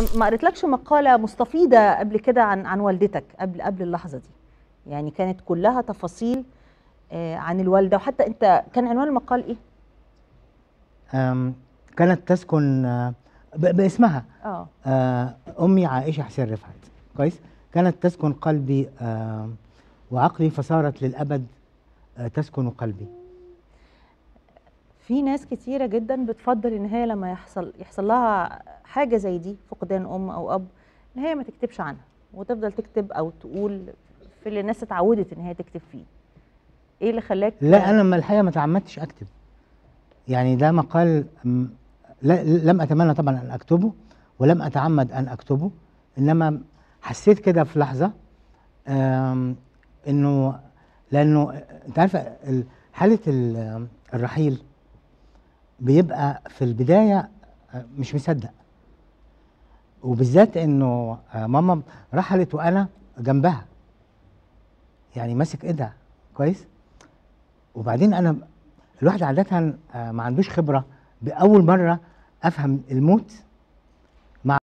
ما قريتلكش مقاله مستفيضه قبل كده عن عن والدتك قبل قبل اللحظه دي يعني كانت كلها تفاصيل آه، عن الوالده وحتى انت كان عنوان المقال ايه كانت تسكن آه، باسمها آه. اه امي عائشه حسين رفعت كويس كانت تسكن قلبي وعقلي فصارت للابد تسكن قلبي في ناس كتيرة جدا بتفضل ان هي لما يحصل يحصل لها حاجة زي دي فقدان ام او اب ان هي ما تكتبش عنها وتفضل تكتب او تقول في اللي الناس اتعودت ان هي تكتب فيه ايه اللي خلاك لا انا لما الحقيقه ما تعمدتش اكتب يعني ده مقال لا لم اتمنى طبعا ان اكتبه ولم اتعمد ان اكتبه انما حسيت كده في لحظه انه لانه انت عارفه حاله الرحيل بيبقى في البداية آه، مش مصدق وبالذات انه آه، ماما رحلت وانا جنبها يعني ماسك ايدها كويس وبعدين انا الواحد عادة آه، ما عندوش خبرة بأول مرة افهم الموت